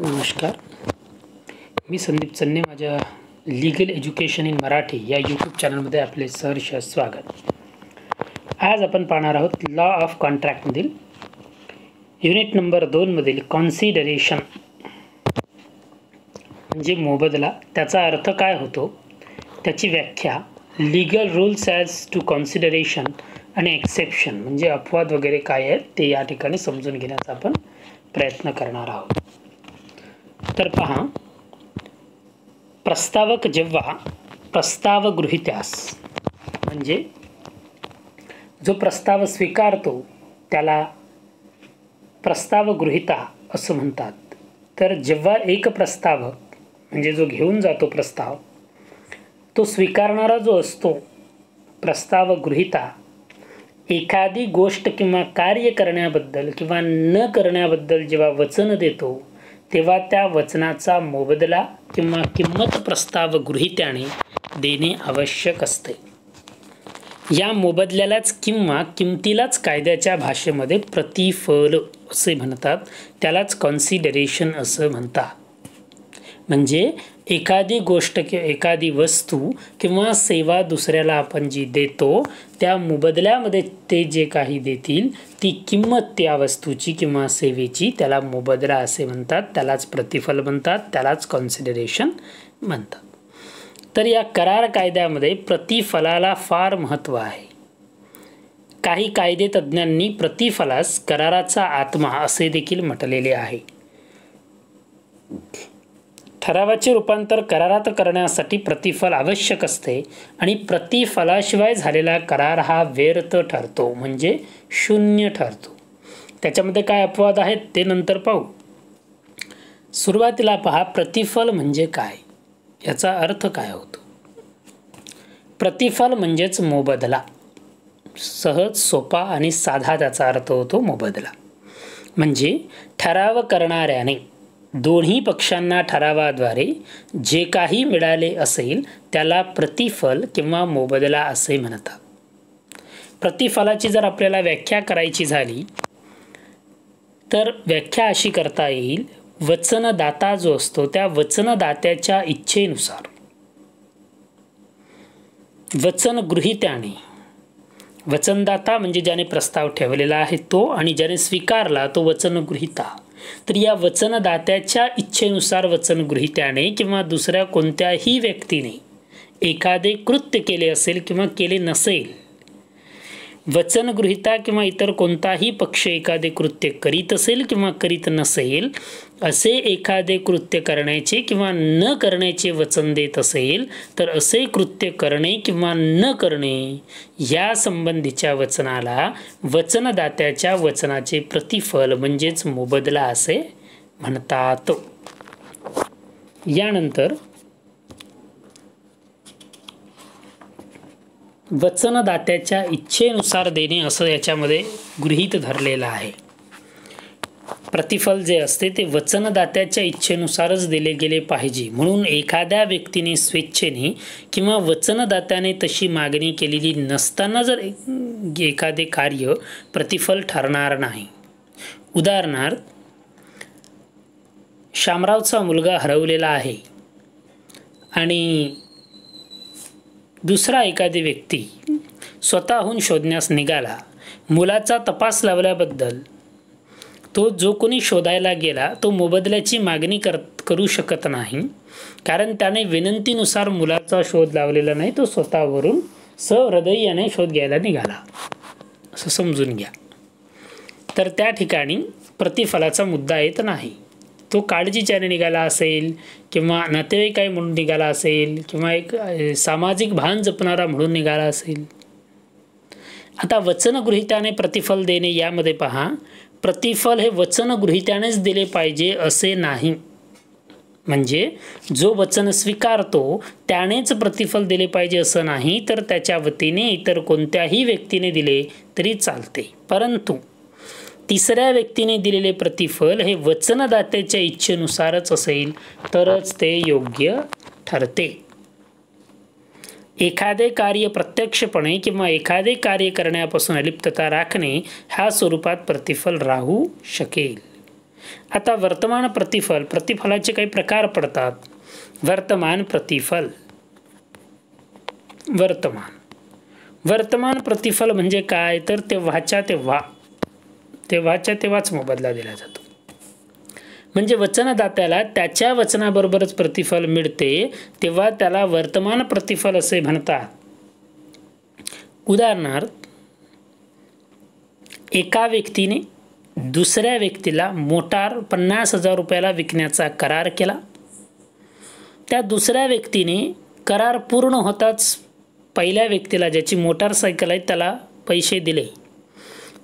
नमस्कार मी संदीप चन्ने माझ्या legal education in Marathi या यूट्यूब चॅनलमध्ये आपले सहर्ष स्वागत आज आपण पाहणार आहोत लॉ ऑफ कॉन्ट्रॅक्टमधील युनिट नंबर दोनमधील कॉन्सिडरेशन म्हणजे मोबदला त्याचा अर्थ काय होतो त्याची व्याख्या legal rules as to consideration आणि एक्सेप्शन म्हणजे अपवाद वगैरे काय आहेत ते या ठिकाणी समजून घेण्याचा आपण प्रयत्न करणार आहोत तर पहा प्रस्तावक जेव्हा प्रस्ताव गृहित्यास म्हणजे जो प्रस्ताव स्वीकारतो त्याला प्रस्ताव गृहिता असं म्हणतात तर जेव्हा एक प्रस्तावक म्हणजे जो घेऊन जातो प्रस्ताव तो स्वीकारणारा जो असतो प्रस्ताव गृहिता एखादी गोष्ट किंवा कार्य करण्याबद्दल किंवा न करण्याबद्दल जेव्हा वचन देतो तेव्हा त्या वचनाचा मोबदला किंवा किंमत प्रस्ताव गृहित्याने देणे आवश्यक असते या मोबदल्यालाच किंवा किमतीलाच कायद्याच्या भाषेमध्ये प्रतिफल असे म्हणतात त्यालाच कॉन्सिडरेशन असं म्हणतात म्हणजे एखादी गोष्ट किंवा एखादी वस्तू किंवा सेवा दुसऱ्याला आपण जी देतो त्या मुबदल्यामध्ये ते जे काही देतील ती किंमत त्या वस्तूची किंवा सेवेची त्याला मुबदला असे म्हणतात त्यालाच प्रतिफल म्हणतात त्यालाच कॉन्सिडरेशन म्हणतात तर या करार कायद्यामध्ये प्रतिफलाला फार महत्त्व आहे काही कायदे तज्ज्ञांनी प्रतिफलास कराराचा आत्मा असे देखील म्हटलेले आहे ठरावाचे रूपांतर करारात करण्यासाठी प्रतिफल आवश्यक असते आणि प्रतिफलाशिवाय झालेला करार हा व्यर्थ ठरतो म्हणजे शून्य ठरतो त्याच्यामध्ये काय अपवाद आहेत ते नंतर पाहू सुरुवातीला पहा प्रतिफल म्हणजे काय याचा अर्थ काय होतो प्रतिफल म्हणजेच मोबदला सहज सोपा आणि साधा त्याचा अर्थ होतो मोबदला म्हणजे ठराव करणाऱ्याने दोन्ही पक्षांना ठरावाद्वारे जे काही मिळाले असेल त्याला प्रतिफल किंवा मोबदला असे म्हणतात प्रतिफलाची जर आपल्याला व्याख्या करायची झाली तर व्याख्या अशी करता येईल वचनदाता जो असतो त्या वचनदात्याच्या इच्छेनुसार वचनगृहित्याने वचनदाता म्हणजे ज्याने प्रस्ताव ठेवलेला आहे तो आणि ज्याने स्वीकारला तो वचनगृहिता तर या वचनदात्याच्या इच्छेनुसार वचनगृहित्याने किंवा दुसऱ्या कोणत्याही व्यक्तीने एखादे कृत्य केले असेल किंवा केले नसेल वचनगृहिता किंवा इतर कोणताही पक्ष एखादे कृत्य करीत असेल किंवा करीत नसेल असे एखादे कृत्य करण्याचे किंवा न करण्याचे वचन देत असेल तर असे कृत्य करणे किंवा न करणे या संबंधीच्या वचनाला वचनदात्याच्या वचनाचे प्रतिफल म्हणजेच मोबदला असे म्हणतात यानंतर वचनदात्याच्या इच्छेनुसार देणे असं याच्यामध्ये गृहीत धरलेलं आहे प्रतिफल जे असते ते वचनदात्याच्या इच्छेनुसारच दिले गेले पाहिजे म्हणून एखाद्या व्यक्तीने स्वेच्छेने किंवा वचनदात्याने तशी मागणी केलेली नसताना जर एखादे कार्य प्रतिफल ठरणार नाही उदाहरणार्थ शामरावचा मुलगा हरवलेला आहे आणि दुसरा एखादी व्यक्ती स्वतःहून शोधण्यास निघाला मुलाचा तपास लावल्याबद्दल तो जो कोणी शोधायला गेला तो मोबदल्याची मागणी कर करू शकत नाही कारण त्याने विनंतीनुसार मुलाचा शोध लावलेला नाही तो स्वतःवरून सहृदयाने शोध घ्यायला निघाला असं समजून घ्या तर त्या ठिकाणी प्रतिफलाचा मुद्दा येत नाही तो काळजीच्याने निघाला असेल किंवा नातेवाईक म्हणून निघाला असेल किंवा एक सामाजिक भान जपणारा म्हणून निघाला असेल आता वचनगृहित्याने प्रतिफल देणे यामध्ये पहा प्रतिफल हे वचनगृहित्यानेच दिले पाहिजे असे नाही म्हणजे जो वचन स्वीकारतो त्यानेच प्रतिफल दिले पाहिजे असं नाही तर त्याच्या वतीने इतर कोणत्याही व्यक्तीने दिले तरी चालते परंतु तिसऱ्या व्यक्तीने दिलेले प्रतिफल हे वचनदात्याच्या इच्छेनुसारच असेल तरच ते योग्य ठरते एखादे कार्य प्रत्यक्षपणे किंवा एखादे कार्य करण्यापासून अलिप्तता राखणे ह्या स्वरूपात प्रतिफल राहू शकेल आता वर्तमान प्रतिफल प्रतिफलाचे काही प्रकार पडतात वर्तमान प्रतिफल वर्तमान वर्तमान प्रतिफल म्हणजे काय तर ते ते तेव्हा तेव्हाच्या तेव्हाच मोबदला दिला जातो म्हणजे वचनदात्याला त्याच्या वचनाबरोबरच प्रतिफल मिळते तेव्हा त्याला वर्तमान प्रतिफल असे म्हणतात उदाहरणार्थ एका व्यक्तीने दुसऱ्या व्यक्तीला मोटार पन्नास हजार रुपयाला विकण्याचा करार केला त्या दुसऱ्या व्यक्तीने करार पूर्ण होताच पहिल्या व्यक्तीला ज्याची मोटारसायकल आहे त्याला पैसे दिले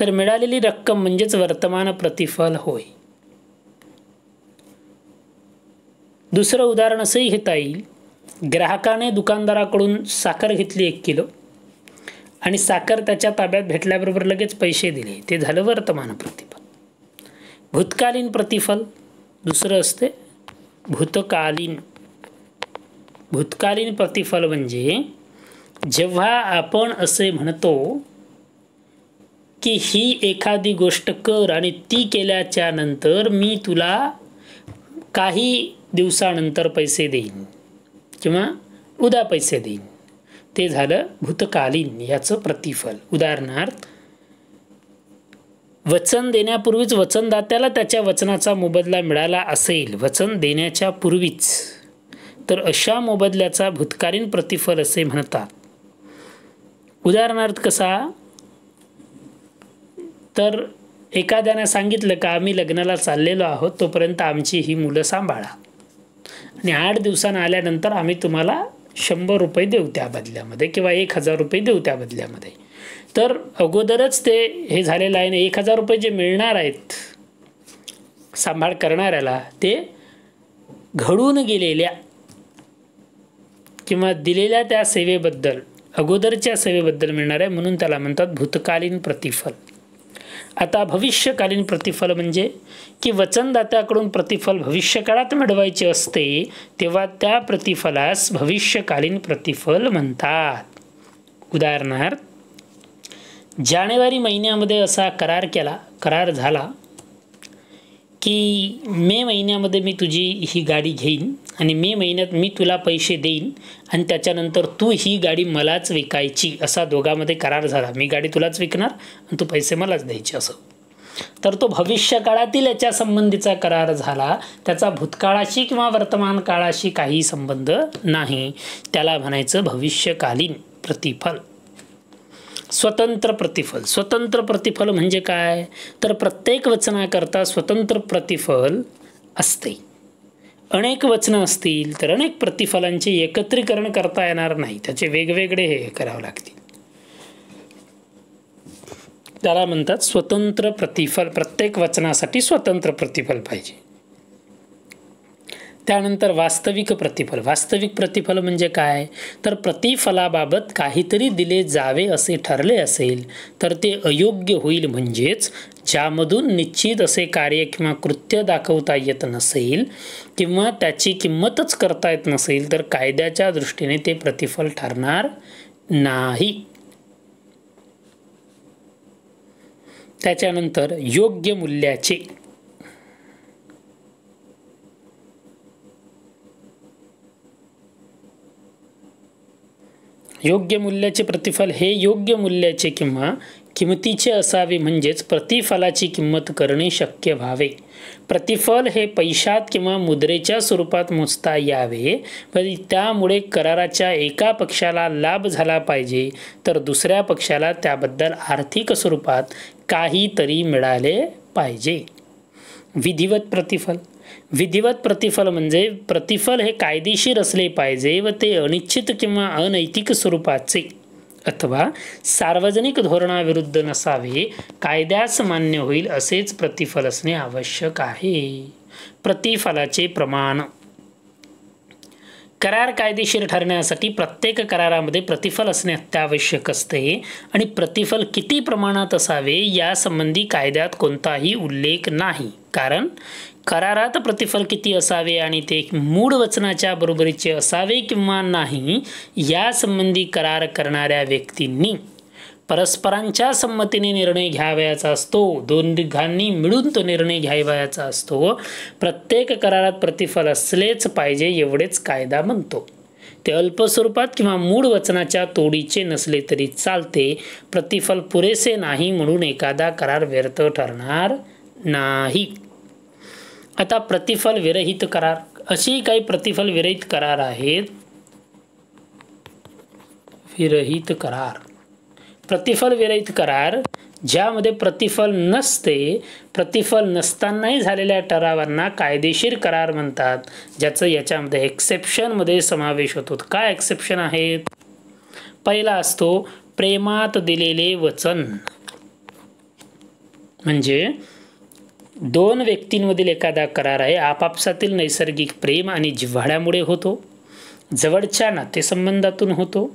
तर मिळालेली रक्कम म्हणजेच वर्तमान प्रतिफल होय दुसरं उदाहरण असंही घेता येईल ग्राहकाने दुकानदाराकडून साखर घेतली एक किलो आणि साखर त्याच्या ताब्यात भेटल्याबरोबर लगेच पैसे दिले ते झालं वर्तमान प्रतिफल भूतकालीन प्रतिफल दुसरं असते भूतकालीन भूतकालीन प्रतिफल म्हणजे जेव्हा आपण असे म्हणतो की ही एखादी गोष्ट कर आणि ती केल्याच्या नंतर मी तुला काही दिवसानंतर पैसे देईन किंवा उद्या पैसे देईन ते झालं भूतकालीन याचं प्रतिफल उदाहरणार्थ वचन देण्यापूर्वीच वचनदात्याला त्याच्या वचनाचा मोबदला मिळाला असेल वचन देण्याच्या पूर्वीच तर अशा मोबदल्याचा भूतकालीन प्रतिफल असे म्हणतात उदाहरणार्थ कसा तर एखाद्यानं सांगितलं का आम्ही लग्नाला चाललेलो आहोत तोपर्यंत आमची ही मुलं सांभाळा आणि आठ दिवसानं आल्यानंतर आम्ही तुम्हाला शंभर रुपये देऊ त्या बदल्यामध्ये किंवा एक हजार रुपये देऊ त्या बदल्यामध्ये तर अगोदरच ते हे झालेलं आहे ना एक हजार रुपये जे मिळणार आहेत सांभाळ करणाऱ्याला ते घडून गेलेल्या किंवा दिलेल्या त्या सेवेबद्दल अगोदरच्या सेवेबद्दल मिळणार आहे म्हणून त्याला म्हणतात भूतकालीन प्रतिफल आता भविष्यकालीन प्रतिफल म्हणजे की वचनदात्याकडून प्रतिफल भविष्यकाळात मिळवायचे असते तेव्हा त्या प्रतिफलास भविष्यकालीन प्रतिफल म्हणतात उदाहरणार्थ जानेवारी महिन्यामध्ये असा करार केला करार झाला की मे महिन्यामध्ये मी तुझी ही गाडी घेईन आणि मे महिन्यात मी तुला पैसे देईन आणि त्याच्यानंतर तू ही गाडी मलाच विकायची असा दोघांमध्ये करार झाला मी गाडी तुलाच विकणार आणि तू पैसे मलाच द्यायचे असं तर तो भविष्यकाळातील याच्या संबंधीचा करार झाला त्याचा भूतकाळाशी किंवा वर्तमान काळाशी काही संबंध नाही त्याला म्हणायचं भविष्यकालीन प्रतिफल स्वतंत्र प्रतिफल स्वतंत्र प्रतिफल म्हणजे काय तर प्रत्येक वचनाकरता स्वतंत्र प्रतिफल असते अनेक वचनं असतील तर अनेक प्रतिफलांचे एकत्रीकरण करता येणार नाही त्याचे वेगवेगळे हे करावं लागतील त्याला म्हणतात स्वतंत्र प्रतिफल प्रत्येक वचनासाठी स्वतंत्र प्रतिफल पाहिजे त्यानंतर वास्तविक प्रतिफल वास्तविक प्रतिफल म्हणजे काय तर प्रतिफलाबाबत काहीतरी दिले जावे असे ठरले असेल तर ते अयोग्य होईल म्हणजेच ज्यामधून निश्चित असे कार्य किंवा कृत्य दाखवता येत नसेल किंवा त्याची किंमतच करता येत नसेल तर कायद्याच्या दृष्टीने ते प्रतिफल ठरणार नाही त्याच्यानंतर योग्य मूल्याचे योग्य मूल्याचे प्रतिफल हे योग्य मूल्याचे किंवा किमतीचे असावे म्हणजेच प्रतिफलाची किंमत करणे शक्य व्हावे प्रतिफल हे पैशात किंवा मुद्रेच्या स्वरूपात मोजता यावे व त्यामुळे कराराच्या एका पक्षाला लाभ झाला पाहिजे तर दुसऱ्या पक्षाला त्याबद्दल आर्थिक स्वरूपात काहीतरी मिळाले पाहिजे विधिवत प्रतिफल विधिवत प्रतिफल म्हणजे प्रतिफल हे कायदेशीर असले पाहिजे व ते अनिश्चित किंवा अनैतिक स्वरूपाचे अथवा सार्वजनिक धोरणाविरुद्ध नसावे कायद्यास मान्य होईल असेच प्रतिफल असणे आवश्यक आहे प्रतिफलाचे प्रमाण करार कायदेशीर ठरण्यासाठी प्रत्येक करारामध्ये प्रतिफल असणे अत्यावश्यक असते आणि प्रतिफल किती प्रमाणात असावे यासंबंधी कायद्यात कोणताही उल्लेख नाही कारण करारात प्रतिफल किती असावे आणि ते मूळ वचनाच्या बरोबरीचे असावे किंवा नाही यासंबंधी करार करणाऱ्या व्यक्तींनी परस्परांच्या संमतीने निर्णय घ्यावयाचा असतो दोन दिघांनी मिळून तो निर्णय घ्यावयाचा असतो प्रत्येक करारात प्रतिफल असलेच पाहिजे एवढेच कायदा म्हणतो ते अल्पस्वरूपात किंवा मूळ वचनाच्या तोडीचे नसले तरी चालते प्रतिफल पुरेसे नाही म्हणून एखादा करार व्यर्थ ठरणार नाही आता प्रतिफल विरहित करार अशी काही प्रतिफल विरहित करार आहेत विरहित करार प्रतिफल विरहित करार ज्यामध्ये प्रतिफल नसते प्रतिफल नसतानाही झालेल्या ठरावांना कायदेशीर करार म्हणतात ज्याचं याच्यामध्ये एक्सेप्शनमध्ये समावेश होतो काय एक्सेप्शन आहेत पहिला असतो प्रेमात दिलेले वचन म्हणजे दोन व्यक्तींमधील एखादा करार आहे आपापसातील नैसर्गिक प्रेम आणि जिव्हाळ्यामुळे होतो जवळच्या नातेसंबंधातून होतो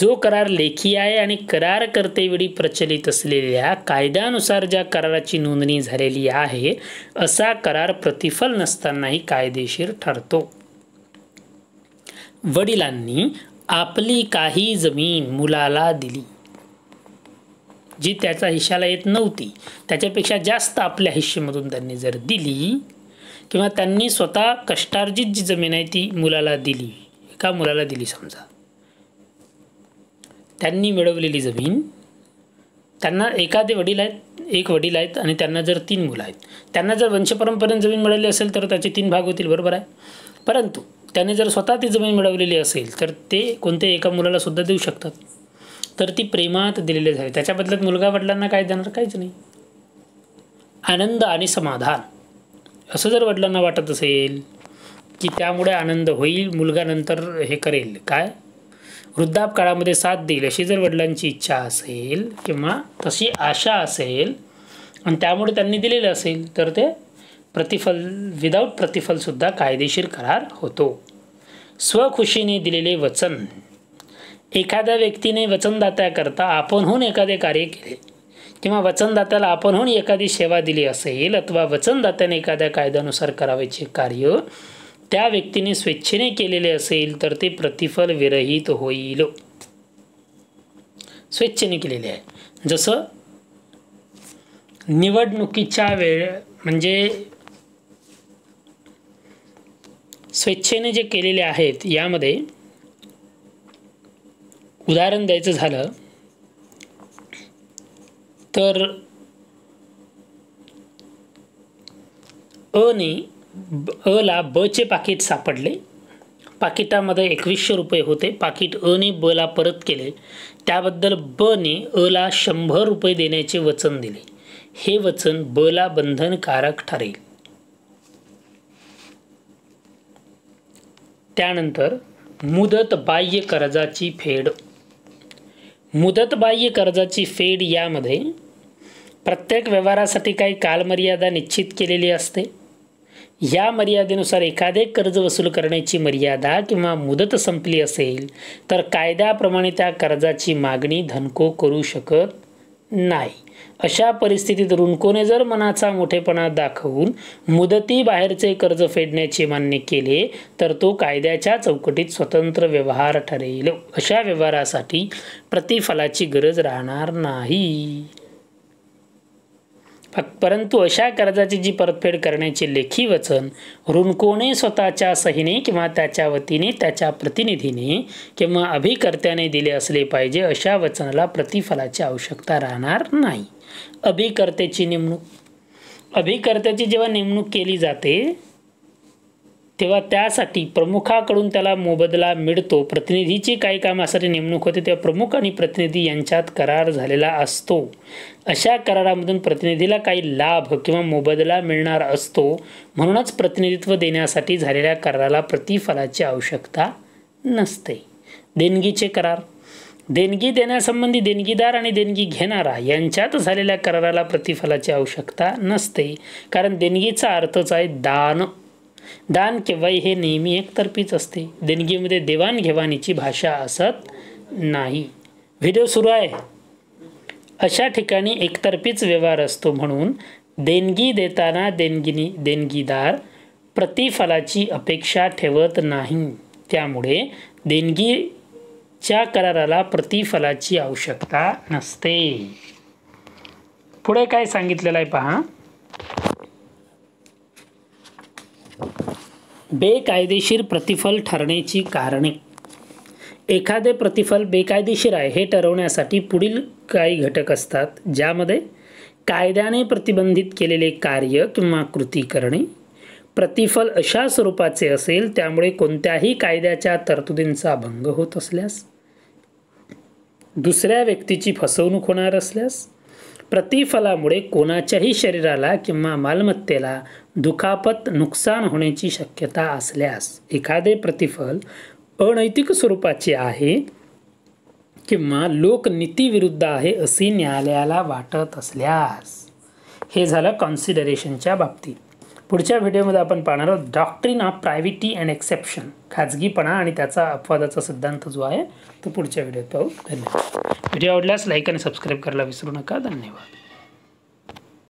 जो करार लेखी आहे आणि करार करतेवेळी प्रचलित असलेल्या कायद्यानुसार ज्या कराराची नोंदणी झालेली आहे असा करार प्रतिफल नसतानाही कायदेशीर ठरतो वडिलांनी आपली काही जमीन मुलाला दिली जी त्याचा हिशाला येत नव्हती त्याच्यापेक्षा जास्त आपल्या हिश्शेमधून त्यांनी जर दिली किंवा त्यांनी स्वतः कष्टार्जित जी जमीन आहे ती मुलाला दिली एका मुलाला दिली समजा त्यांनी मिळवलेली जमीन त्यांना एखादे वडील आहेत एक वडील आहेत आणि त्यांना जर तीन मुलं आहेत त्यांना जर वंशपरंपरेने जमीन मिळाली असेल तर त्याचे तीन भाग होतील बरोबर आहे परंतु त्याने जर स्वतः ती जमीन मिळवलेली असेल तर ते कोणत्या एका मुलाला सुद्धा देऊ शकतात तर ती प्रेमात दिलेली झाली त्याच्याबद्दल मुलगा वडिलांना काय देणार काहीच नाही आनंद आणि समाधान असं जर वडिलांना वाटत असेल की त्यामुळे आनंद होईल मुलगा नंतर हे करेल काय वृद्धाप काळामध्ये साथ देईल अशी जर वडिलांची इच्छा असेल किंवा तशी आशा असेल आणि त्यामुळे त्यांनी दिलेलं असेल तर ते प्रतिफल विदाऊट प्रतिफलसुद्धा कायदेशीर करार होतो स्वखुशीने दिलेले वचन एखाद्या व्यक्तीने वचनदात्याकरता आपणहून एखादे कार्य केले किंवा वचनदात्याला आपणहून एखादी सेवा दिली असेल अथवा वचनदात्याने एखाद्या कायद्यानुसार करावायचे कार्य त्या व्यक्तीने स्वेच्छेने केलेले असेल तर ते प्रतिफल विरहित होईल स्वेच्छेने केलेले आहे जसं निवडणुकीच्या वेळ म्हणजे स्वेच्छेने जे केलेले आहेत यामध्ये उदाहरण द्यायचं झालं तर अने अला बचे पाकिट सापडले पाकिटामध्ये एकवीसशे रुपये होते पाकिट अने ला परत केले त्याबद्दल ब ने अ ला शंभर रुपये देण्याचे वचन दिले हे वचन ब ला बंधनकारक ठरेल त्यानंतर मुदत बाह्य कर्जाची फेड मुदतबाह्य कर्जाची फेड यामध्ये प्रत्येक व्यवहारासाठी काही कालमर्यादा निश्चित केलेली असते या मर्यादेनुसार एखादे कर्ज वसूल करण्याची मर्यादा किंवा मुदत संपली असेल तर कायद्याप्रमाणे त्या कर्जाची मागणी धनको करू शकत नाही अशा परिस्थितीत रुणकोने जर मनाचा मोठेपणा दाखवून मुदती बाहेरचे कर्ज फेडण्याचे मान्य केले तर तो कायद्याच्या चौकटीत स्वतंत्र व्यवहार ठरेल अशा व्यवहारासाठी प्रतिफलाची गरज राहणार नाही परंतु अशा कर्जाची जी परतफेड करण्याची लेखी वचन ऋणकोणे स्वतःच्या सहीने किंवा त्याच्या वतीने त्याच्या प्रतिनिधीने किंवा अभिकर्त्याने दिले असले पाहिजे अशा वचनाला प्रतिफलाची आवश्यकता राहणार नाही अभिकर्त्याची नेमणूक अभिकर्त्याची जेव्हा नेमणूक केली जाते तेव्हा त्यासाठी प्रमुखाकडून त्याला मोबदला मिळतो प्रतिनिधीची काही कामासाठी नेमणूक होते तेव्हा प्रमुख आणि प्रतिनिधी यांच्यात करार झालेला असतो अशा करारामधून प्रतिनिधीला काही लाभ किंवा मोबदला मिळणार असतो म्हणूनच प्रतिनिधित्व देण्यासाठी झालेल्या कराराला प्रतिफलाची आवश्यकता नसते देणगीचे करार देणगी देण्यासंबंधी देणगीदार आणि देणगी घेणारा यांच्यात झालेल्या कराराला प्रतिफलाची आवश्यकता नसते कारण देणगीचा अर्थच आहे दान दान केव्हाही हे नेहमी एकतर्फीच असते देणगीमध्ये देवाणघेवाणीची भाषा असत नाही व्हिडिओ सुरू आहे अशा ठिकाणी एकतर्फीच व्यवहार असतो म्हणून देणगी देताना देणगिनी देणगीदार प्रतिफलाची अपेक्षा ठेवत नाही त्यामुळे देणगीच्या कराराला प्रतिफलाची आवश्यकता नसते पुढे काय सांगितलेलं आहे पहा बेकायदेशीर प्रतिफल ठरण्याची कारणे एखादे प्रतिफल बेकायदेशीर आहे हे ठरवण्यासाठी पुढील काही घटक असतात ज्यामध्ये कायद्याने प्रतिबंधित केलेले कार्य किंवा कृती करणे प्रतिफल अशा स्वरूपाचे असेल त्यामुळे कोणत्याही कायद्याच्या तरतुदींचा भंग होत असल्यास दुसऱ्या व्यक्तीची फसवणूक होणार असल्यास प्रतिफलामुळे कोणाच्याही शरीराला किंवा मालमत्तेला दुखापत नुकसान होण्याची शक्यता असल्यास एखादे प्रतिफल अनैतिक स्वरूपाचे आहे किंवा लोकनीतीविरुद्ध आहे असे न्यायालयाला वाटत असल्यास हे झालं कॉन्सिडरेशनच्या बाबतीत पुढच्या व्हिडिओमध्ये आपण पाहणार आहोत doctrine of privity and exception खाजगीपणा आणि त्याचा अपवादाचा सिद्धांत जो आहे तो पुढच्या व्हिडिओत पाहू धन्यवाद व्हिडिओ आवडल्यास लाईक आणि सबस्क्राईब करायला विसरू नका धन्यवाद